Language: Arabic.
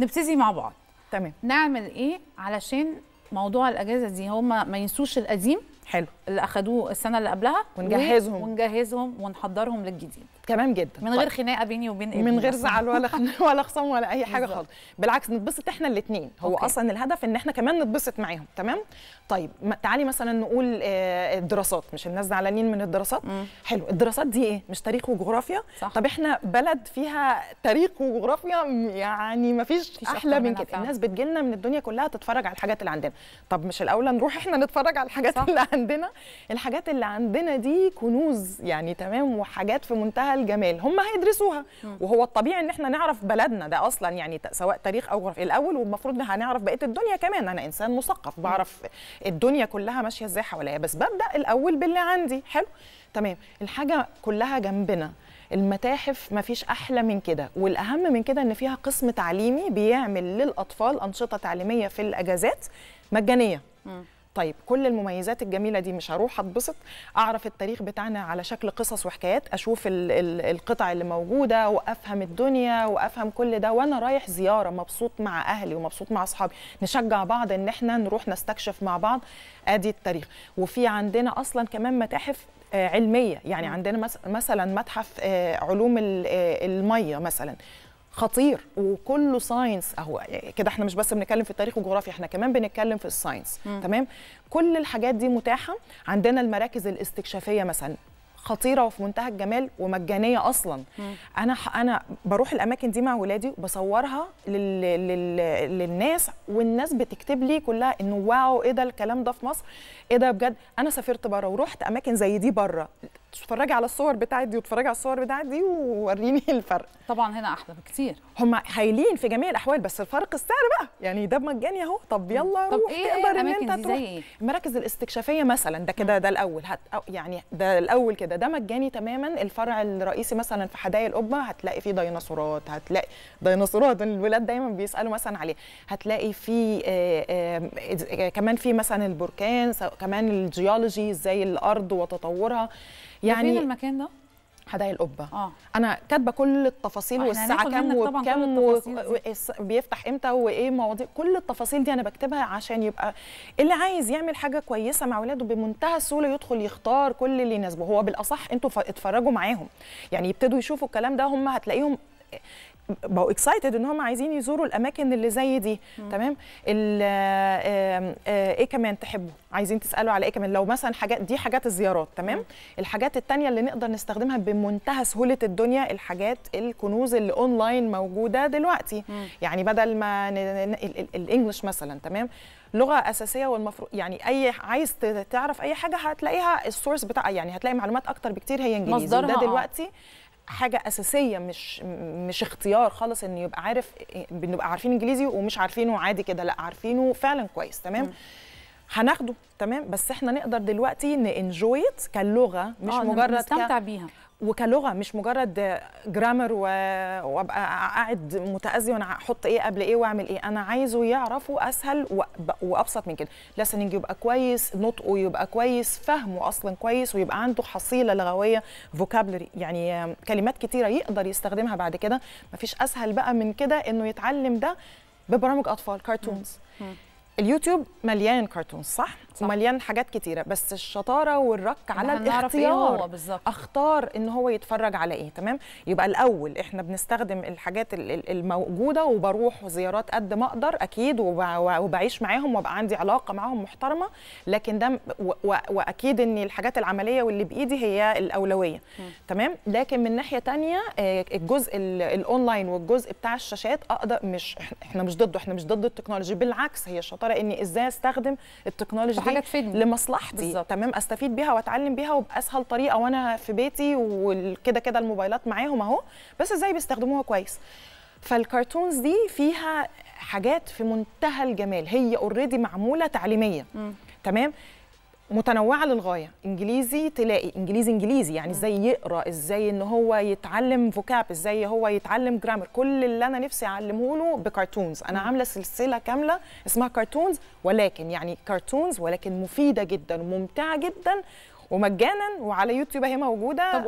نبتدي مع بعض تمام نعمل ايه علشان موضوع الاجازه دي هما ما ينسوش القديم حلو اللي اخدوه السنه اللي قبلها ونجهزهم ونجهزهم ونحضرهم للجديد تمام جدا من غير طيب. خناقه بيني وبين ابني من غير زعل ولا ولا خصام ولا اي حاجه خالص بالعكس نتبسط احنا الاثنين هو أوكي. اصلا الهدف ان احنا كمان نتبسط معاهم تمام طيب تعالي مثلا نقول آه، الدراسات مش الناس زعلانين من الدراسات مم. حلو الدراسات دي ايه مش تاريخ وجغرافيا صح. طب احنا بلد فيها تاريخ وجغرافيا يعني ما فيش احلى من كده الناس بتجي لنا من الدنيا كلها تتفرج على الحاجات اللي عندنا طب مش الاولى نروح احنا نتفرج على الحاجات صح. اللي عندنا الحاجات اللي عندنا دي كنوز يعني تمام وحاجات في منتهى الجمال هم هيدرسوها وهو الطبيعي ان احنا نعرف بلدنا ده اصلا يعني سواء تاريخ او جغرافيا الاول والمفروض ان هنعرف بقيه الدنيا كمان انا انسان مثقف بعرف الدنيا كلها ماشيه ازاي حواليا بس ببدا الاول باللي عندي حلو تمام الحاجه كلها جنبنا المتاحف ما فيش احلى من كده والاهم من كده ان فيها قسم تعليمي بيعمل للاطفال انشطه تعليميه في الاجازات مجانيه م. طيب كل المميزات الجميله دي مش هروح اتبسط اعرف التاريخ بتاعنا على شكل قصص وحكايات اشوف الـ الـ القطع اللي موجوده وافهم الدنيا وافهم كل ده وانا رايح زياره مبسوط مع اهلي ومبسوط مع اصحابي نشجع بعض ان احنا نروح نستكشف مع بعض ادي التاريخ وفي عندنا اصلا كمان متاحف آه، علميه يعني عندنا مثلا متحف آه، علوم آه، الميه مثلا خطير وكله ساينس اهو كده احنا مش بس بنتكلم في التاريخ والجغرافيا احنا كمان بنتكلم في الساينس تمام كل الحاجات دي متاحه عندنا المراكز الاستكشافيه مثلا خطيره وفي منتهى الجمال ومجانيه اصلا مم. انا انا بروح الاماكن دي مع ولادي وبصورها لل... لل... للناس والناس بتكتب لي كلها انه واو ايه ده الكلام ده في مصر ايه ده بجد انا سافرت بره ورحت اماكن زي دي بره اتفرجي على الصور بتاعت دي واتفرجي على الصور بتاعت دي ووريني الفرق طبعا هنا احلى بكتير هم هايلين في جميع الاحوال بس الفرق السعر بقى يعني ده مجاني اهو طب يلا طب روح إيه تقدر ان انت تروح إيه؟ المراكز الاستكشافيه مثلا ده كده ده الاول هت يعني ده الاول كده ده مجاني تماما الفرع الرئيسي مثلا في حدائق القبه هتلاقي فيه ديناصورات هتلاقي ديناصورات الولاد دايما بيسالوا مثلا عليه هتلاقي فيه آآ آه، آآ آه، كمان في مثلا البركان كمان الجيولوجي ازاي الارض وتطورها يعني فين المكان ده حدائق القبه آه. انا كاتبه كل التفاصيل والساعه كام وكام بيفتح امتى وايه مواضيع كل التفاصيل دي انا بكتبها عشان يبقى اللي عايز يعمل حاجه كويسه مع اولاده بمنتهى السهوله يدخل يختار كل اللي يناسبه هو بالاصح انتوا اتفرجوا معاهم يعني يبتدوا يشوفوا الكلام ده هم هتلاقيهم بقوا اكسايتد ان هم عايزين يزوروا الاماكن اللي زي دي مم. تمام آه، ايه كمان تحبوا عايزين تسالوا على ايه كمان لو مثلا حاجات دي حاجات الزيارات تمام مم. الحاجات الثانيه اللي نقدر نستخدمها بمنتهى سهوله الدنيا الحاجات الكنوز اللي اونلاين موجوده دلوقتي مم. يعني بدل ما الانجليش مثلا تمام لغه اساسيه والمفروض يعني اي عايز تعرف اي حاجه هتلاقيها السورس بتاع يعني هتلاقي معلومات اكتر بكتير هي انجليزي مصدرها آه. دلوقتي حاجه اساسيه مش مش اختيار خالص ان يبقى عارف بنبقى عارفين انجليزي ومش عارفينه عادي كده لا عارفينه فعلا كويس تمام هناخده تمام بس احنا نقدر دلوقتي ننجويت كلغه مش آه، مجرد نستمتع بيها وكلغه مش مجرد جرامر وابقى قاعد متأذي احط ايه قبل ايه واعمل ايه انا عايزه يعرفه اسهل وابسط من كده لسننج يبقى كويس نطقه يبقى كويس فهمه اصلا كويس ويبقى عنده حصيله لغويه فوكابلري يعني كلمات كتيره يقدر يستخدمها بعد كده مفيش اسهل بقى من كده انه يتعلم ده ببرامج اطفال كرتونز اليوتيوب مليان كرتون صح؟, صح. ومليان حاجات كتيره بس الشطاره والرك على إيه الاختيار إيه اختار ان هو يتفرج على ايه تمام يبقى الاول احنا بنستخدم الحاجات الموجوده وبروح زيارات قد ما اقدر اكيد وبعيش معاهم وابقى عندي علاقه معاهم محترمه لكن ده واكيد ان الحاجات العمليه واللي بايدي هي الاولويه م. تمام لكن من ناحيه تانية آه، الجزء الاونلاين والجزء بتاع الشاشات اقدر مش احنا مش ضده احنا مش ضد التكنولوجي بالعكس هي الشطاره مهاره اني ازاي استخدم التكنولوجي دي تفيدني. لمصلحتي بالزبط. تمام استفيد بيها واتعلم بيها وباسهل طريقه وانا في بيتي وكده كده الموبايلات معاهم اهو بس ازاي بيستخدموها كويس فالكرتونز دي فيها حاجات في منتهى الجمال هي اوريدي معموله تعليميه م. تمام متنوعه للغايه انجليزي تلاقي انجليزي انجليزي يعني ازاي يقرا ازاي ان هو يتعلم فوكاب ازاي هو يتعلم جرامر كل اللي انا نفسي اعلمه له بكرتونز انا عامله سلسله كامله اسمها كرتونز ولكن يعني كرتونز ولكن مفيده جدا وممتعه جدا ومجانا وعلى يوتيوب اهي موجوده